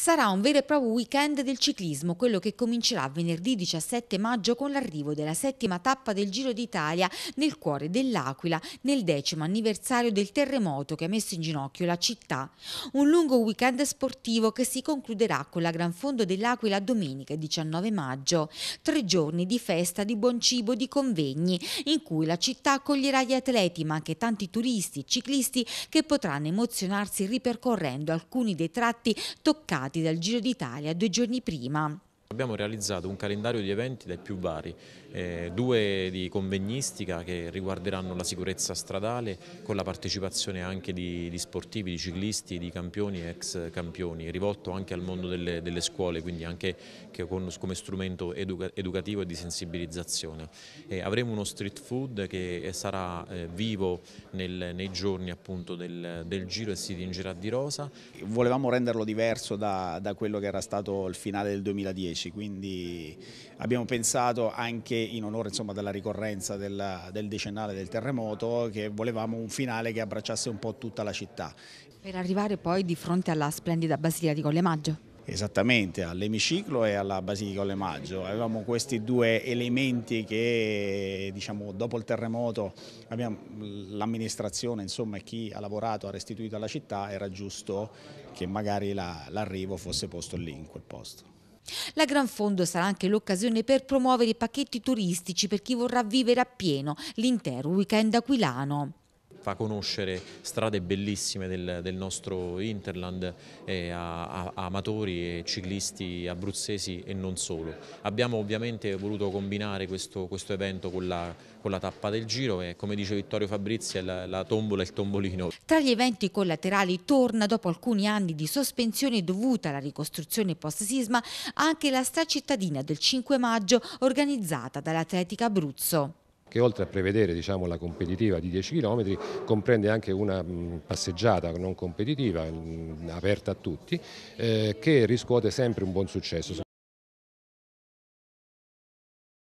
Sarà un vero e proprio weekend del ciclismo, quello che comincerà venerdì 17 maggio con l'arrivo della settima tappa del Giro d'Italia nel cuore dell'Aquila, nel decimo anniversario del terremoto che ha messo in ginocchio la città. Un lungo weekend sportivo che si concluderà con la Gran Fondo dell'Aquila domenica 19 maggio. Tre giorni di festa, di buon cibo, di convegni, in cui la città accoglierà gli atleti ma anche tanti turisti e ciclisti che potranno emozionarsi ripercorrendo alcuni dei tratti toccati scappati dal Giro d'Italia due giorni prima. Abbiamo realizzato un calendario di eventi dai più vari, eh, due di convegnistica che riguarderanno la sicurezza stradale con la partecipazione anche di, di sportivi, di ciclisti, di campioni e ex campioni, rivolto anche al mondo delle, delle scuole, quindi anche con, come strumento educa, educativo e di sensibilizzazione. Eh, avremo uno street food che eh, sarà eh, vivo nel, nei giorni appunto del, del, giro e si tingerà di rosa. Volevamo renderlo diverso da, da quello che era stato il finale del 2010 2010, quindi abbiamo pensato anche in onore insomma, della ricorrenza della, del decennale del terremoto che volevamo un finale che abbracciasse un po' tutta la città. Per arrivare poi di fronte alla splendida Basilica di Collemaggio. Esattamente, all'emiciclo e alla Basilica Olemaggio. Avevamo questi due elementi che diciamo, dopo il terremoto l'amministrazione e chi ha lavorato ha restituito alla città, era giusto che magari l'arrivo la, fosse posto lì in quel posto. La Gran Fondo sarà anche l'occasione per promuovere i pacchetti turistici per chi vorrà vivere appieno l'intero weekend aquilano fa conoscere strade bellissime del, del nostro Interland eh, a, a, a, amatori e ciclisti abruzzesi e non solo. Abbiamo ovviamente voluto combinare questo, questo evento con la, con la, tappa del giro e come dice Vittorio Fabrizio la, la tombola e il tombolino. Tra gli eventi collaterali torna dopo alcuni anni di sospensione dovuta alla ricostruzione post-sisma anche la stracittadina del 5 maggio organizzata dall'Atletica Abruzzo che oltre a prevedere diciamo, la competitiva di 10 km comprende anche una passeggiata non competitiva aperta a tutti eh, che riscuote sempre un buon successo.